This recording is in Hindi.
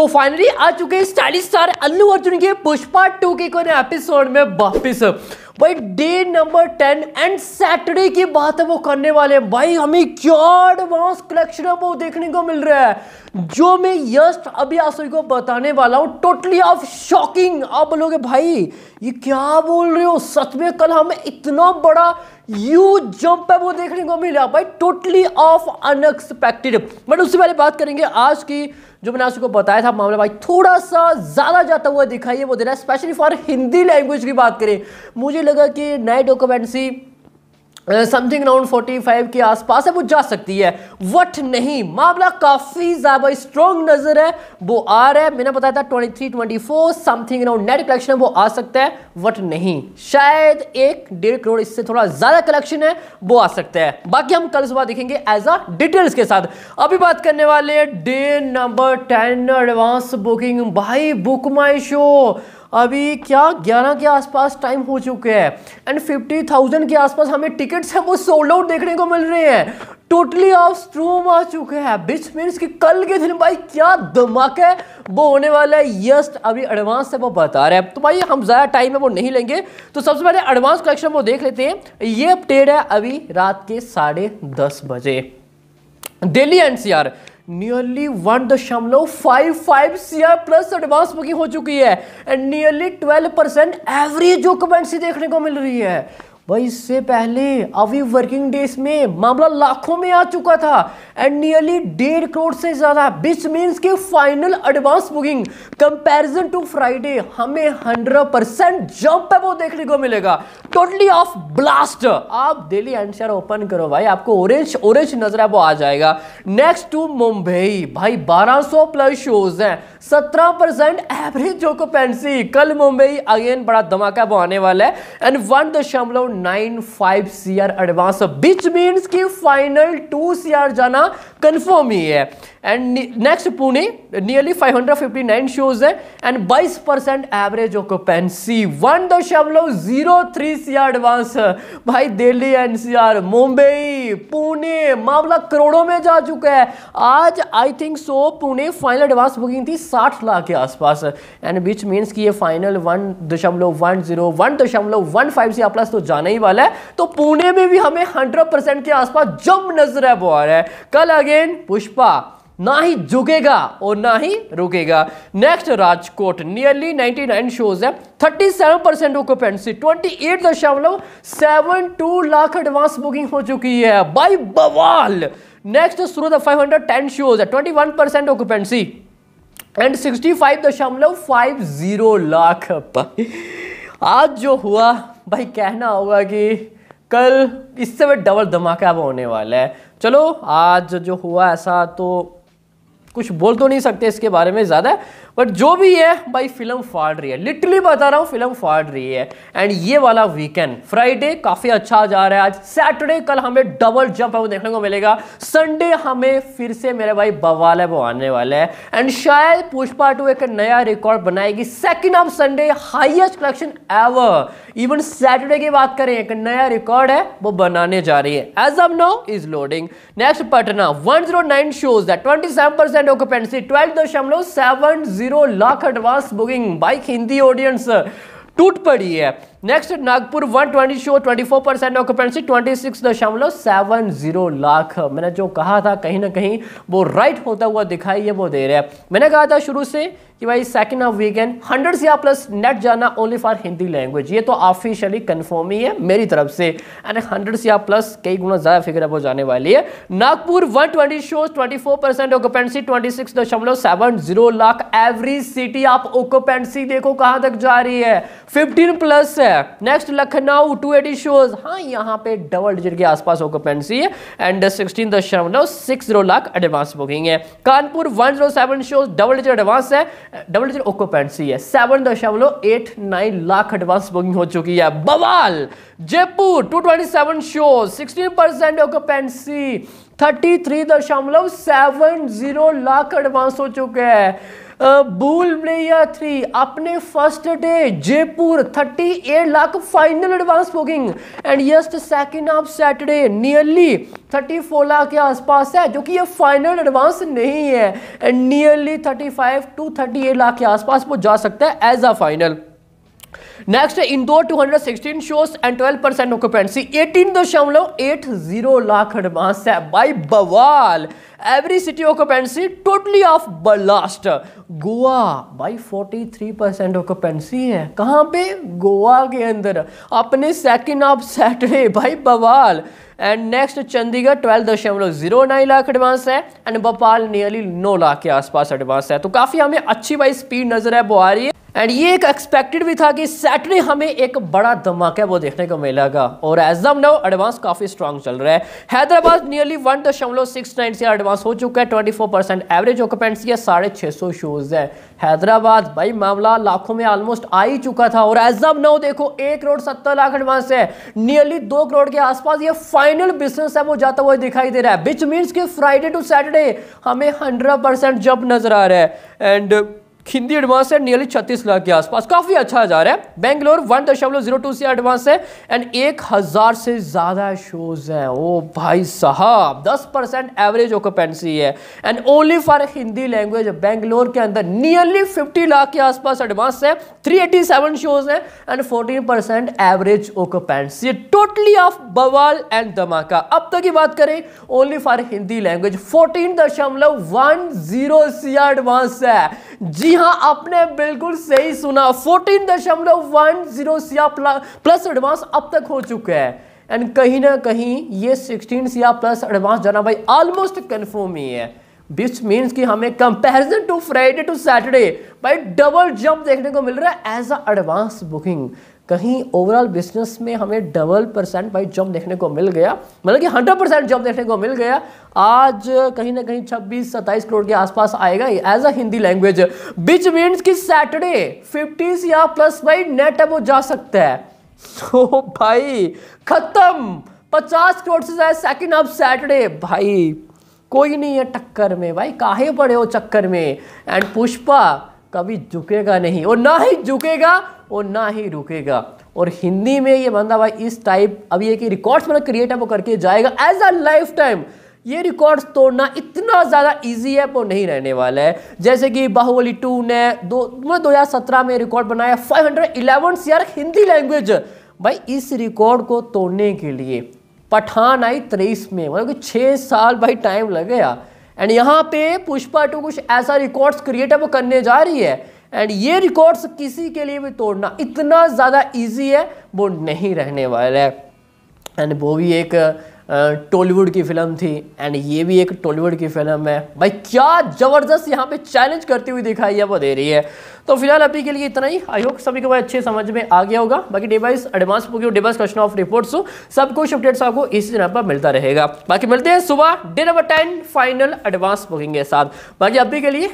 तो फाइनली आ चुके स्टाइलिश स्टार अल्लू अर्जुन के पुष्पा टू के कोने एपिसोड में वापिस भाई day number ten and Saturday की बात है वो करने वाले हैं भाई हमें क्या एडवांस कलेक्शन है वो देखने को मिल रहा है जो मैं यस्ट अभी आप सभी को बताने वाला हूँ टोटली ऑफ शॉकिंग आप बोलोगे भाई ये क्या बोल रहे हो सच में कल हमें इतना बड़ा यू जंप है वो देखने को मिला भाई टोटली ऑफ अनएक्सपेक्टेड बट उससे पहले बात करेंगे आज की जो मैंने आप सबको बताया था मामला भाई थोड़ा सा ज़्यादा जाता हुआ दिखाई वो दे रहा है स्पेशली फॉर हिंदी लैंग्वेज की बात करें मुझे लगा कि नाइट ऑकोपेंसी समथिंग अराउंड 45 के आसपास है वो जा सकती है वट नहीं मामला काफ़ी ज़्यादा स्ट्रॉन्ग नज़र है वो आ रहा है मैंने बताया था 23 24 समथिंग अराउंड नेट कलेक्शन है वो आ सकता है वट नहीं शायद एक डेढ़ करोड़ इससे थोड़ा ज़्यादा कलेक्शन है वो आ सकता है बाकी हम कल सुबह देखेंगे एज अ डिटेल्स के साथ अभी बात करने वाले day number ten advance booking भाई बुक माई शो अभी क्या ग्यारह के आसपास टाइम हो चुके हैं एंड फिफ्टी थाउजेंड के आसपास हमें टिकट्स हैं वो सोल्ड आउट देखने को मिल रहे हैं टोटली ऑफ स्ट्रोम आ चुके हैं बिच मीन्स कि कल के दिन भाई क्या धमाका है वो होने वाला है यस्ट अभी एडवांस से वो बता रहे हैं तो भाई हम ज़्यादा टाइम है वो नहीं लेंगे तो सबसे पहले एडवांस कलेक्शन वो देख लेते हैं ये अपडेट है अभी रात के साढ़े दस बजे दिल्ली एनसीआर नियरली वन दशमलव five five C R plus advance booking हो चुकी है and nearly twelve percent average जो देखने को मिल रही है भाई इससे पहले अभी वर्किंग डेज में मामला लाखों में आ चुका था एंड नियरली डेढ़ करोड़ से ज़्यादा बिच मीन्स के final advance booking comparison to Friday हमें 100 परसेंट जम्प है वो देखने को मिलेगा टोटली ऑफ ब्लास्ट आप दिल्ली एनसीआर ओपन करो भाई आपको ऑरेंज ऑरेंज नजर है वो आ जाएगा नेक्स्ट टू मुंबई भाई बारह प्लस शोज हैं 17 परसेंट एवरेज ओकुपेंसी कल मुंबई अगेन बड़ा धमाका वो आने वाला है एंड वन दशमलव 0.95 सीआर एडवांस बिच मीन्स कि फाइनल टू सीआर जाना कंफर्म ही है and next Pune nearly 559 shows है and 22 percent average occupancy one दो दशमलव जीरो थ्री सी एडवांस भाई दिल्ली एनसीआर मुंबई पुणे मामला करोड़ों में जा चुका है आज I think so Pune final advance booking थी 60 लाख के आसपास एंड बिच मीन्स कि ये फाइनल वन दशमलव वन जीरो वन दशमलव वन फाइव सी प्लस तो जाना ही वाला है तो पुणे में भी हमें हंड्रेड के आसपास जम नजर है वो आ रहा है कल अगेन पुष्पा ना ही झुकेगा और ना ही रुकेगा नेक्स्ट राजकोट नियरली 99 शोज है 37 seven percent occupancy twenty eight दशमलव seven two lakh advance booking हो चुकी है बाई बवाल नेक्स्ट सूरत 510 शोज है 21 परसेंट ऑक्यूपेंसी एंड फाइव दशमलव जीरो लाख आज जो हुआ भाई कहना होगा कि कल इससे भी डबल धमाका होने वाला है चलो आज जो हुआ ऐसा तो कुछ बोल तो नहीं सकते इसके बारे में ज़्यादा बट जो भी है भाई फिल्म फाड़ रही है लिटरली बता रहा हूँ फिल्म फाड़ रही है एंड ये वाला वीकेंड फ्राइडे काफ़ी अच्छा जा रहा है आज सैटरडे कल हमें डबल जंप है वो देखने को मिलेगा संडे हमें फिर से मेरे भाई बवाल है वो आने वाला है एंड शायद पुष्पा टू एक नया रिकॉर्ड बनाएगी second of Sunday highest collection ever even Saturday की बात करें एक नया रिकॉर्ड है वो बनाने जा रही है as of now is loading next Patna 109 shows twenty seven percent occupancy twelve दशमलव 12.70 जीरो लाख एडवांस बुकिंग बाइक हिंदी ऑडियंस टूट पड़ी है next Nagpur 120 show 24 percent occupancy zero lakh मैंने जो कहा था कहीं ना कहीं वो राइट होता हुआ दिखाई है वो दे रहा है मैंने कहा था शुरू से कि भाई सेकंड हाफ वीकेंड हंड्रेड से आप प्लस नेट जाना ओनली फॉर हिंदी लैंग्वेज ये तो ऑफिशियली कन्फर्म ही है मेरी तरफ से एंड हंड्रेड से आप प्लस कई गुना ज़्यादा फिगर वो जाने वाली है Nagpur 120 twenty four percent occupancy zero lakh every city आप ऑक्यूपेंसी देखो कहाँ तक जा रही है फिफ्टीन प्लस है है next Lucknow two eighty shows हाँ यहाँ पे डबल डिजिट के आसपास ऑक्यूपेंसी है एंड सिक्सटीन दशमलव six zero lakh advance booking है Kanpur one zero seven shows double digit advance है डबल डिजिट ऑक्यूपेंसी है सेवन दशमलव eight nine lakh advance booking हो चुकी है Bawaal Jaipur two twenty seven show sixteen percent occupancy thirty three दशमलव सेवन जीरो लाख एडवांस हो चुके हैं प्लेयर थ्री अपने first day Jaipur 38 lakh final advance booking and यस्ट second of Saturday nearly 34 lakh के आसपास है जो कि ये फाइनल एडवांस नहीं है एंड नियरली 35 टू 38 लाख के आसपास वो जा सकता है एज अ फाइनल नेक्स्ट है Indore 216 shows and 12 percent occupancy eighteen दशमलव एट जीरो लाख एडवांस है by Bawaal every city occupancy totally of blast Goa by 43 percent occupancy है कहाँ पे गोवा के अंदर अपने second of Saturday by Bawaal and next Chandigarh twelve दशमलव जीरो नाइन लाख एडवांस है एंड भोपाल नियरली नौ लाख के आसपास एडवांस है तो काफ़ी हमें अच्छी बाई स्पीड नज़र है वो आ रही है एंड ये एक एक्सपेक्टेड भी था कि सैटरडे हमें एक बड़ा धमाका वो देखने को मिलेगा और एज दम नाउ एडवांस काफ़ी स्ट्रांग चल रहा है हैदराबाद नियरली वन दशमलव सिक्स नाइन से एडवांस हो चुका है twenty four percent average occupancy है साढ़े छः सौ शूज है हैदराबाद भाई मामला लाखों में ऑलमोस्ट आ ही चुका था और एज दम नाउ देखो एक करोड़ सत्तर लाख एडवांस है नियरली दो करोड़ के आसपास ये फाइनल बिजनेस है वो जाता हुआ दिखाई दे रहा है बिच मीन्स कि फ्राइडे टू सैटरडे हमें हंड्रेड परसेंट जब नज़र आ रहा है एंड खिंदी एडवांस है नियरली 36 लाख के आसपास काफी अच्छा जा रहा है बेंगलोर वन दशमलव जीरो टू सी एडवांस है एंड एक हजार से ज्यादा शोज है ओ भाई साहब 10 परसेंट एवरेज ऑक्यूपेंसी है and only for Hindi language Bangalore के अंदर नियरली 50 लाख के आसपास एडवांस है 387 शोज है and fourteen percent average occupancy totally of Bawaal and धमाका अब तक की बात करें only for Hindi language fourteen दशमलव वन जीरो सी एडवांस है जी हाँ आपने बिल्कुल सही सुना फोर्टीन दशमलव वन जीरो प्लस एडवांस अब तक हो चुका है एंड कहीं ना कहीं ये सिक्सटीन सिया प्लस एडवांस जाना भाई ऑलमोस्ट कन्फर्म ही है विच मीन्स कि हमें comparison to Friday to Saturday भाई डबल जंप देखने को मिल रहा है एज अ एडवांस बुकिंग कहीं ओवरऑल बिजनेस में हमें डबल परसेंट भाई जॉब देखने को मिल गया मतलब कि हंड्रेड परसेंट जॉब देखने को मिल गया आज कहीं ना कहीं छब्बीस सत्ताईस करोड़ के आसपास आएगा as a Hindi language which means कि सैटरडे फिफ्टीज या प्लस भाई नेट अब जा सकता है सो तो so, भाई खत्म पचास करोड़ से ज़्यादा सेकेंड हाफ सैटरडे भाई कोई नहीं है टक्कर में भाई काहे पड़े हो चक्कर में एंड पुष्पा कभी झुकेगा नहीं और ना ही झुकेगा और ना ही रुकेगा और हिंदी में ये बंदा भाई इस टाइप अभी एक रिकॉर्ड्स मतलब क्रिएट है वो करके जाएगा एज अ लाइफ टाइम ये रिकॉर्ड्स तोड़ना इतना ज़्यादा इजी है वो नहीं रहने वाला है जैसे कि बाहुबली टू ने दो दो हज़ार सत्रह में रिकॉर्ड बनाया five hundred eleven CR Hindi language भाई इस रिकॉर्ड को तोड़ने के लिए पठान आई तेईस में मतलब कि छः साल भाई टाइम लग गया एंड यहाँ पे पुष्पा टू कुछ ऐसा रिकॉर्ड्स क्रिएट है वो करने जा रही है एंड ये रिकॉर्ड्स किसी के लिए भी तोड़ना इतना ज़्यादा ईजी है वो नहीं रहने वाला है एंड वो भी एक टॉलीवुड की फिल्म थी एंड ये भी एक टॉलीवुड की फिल्म है भाई क्या ज़बरदस्त यहाँ पे चैलेंज करती हुई दिखाई है वो दे रही है तो फिलहाल अभी के लिए इतना ही आई होप सभी को भाई अच्छे समझ में आ गया होगा बाकी device advance book device question of reports सब कुछ अपडेट्स आपको इसी चैनल पर मिलता रहेगा बाकी मिलते हैं सुबह day number ten final advance booking के साथ बाकी अभी के लिए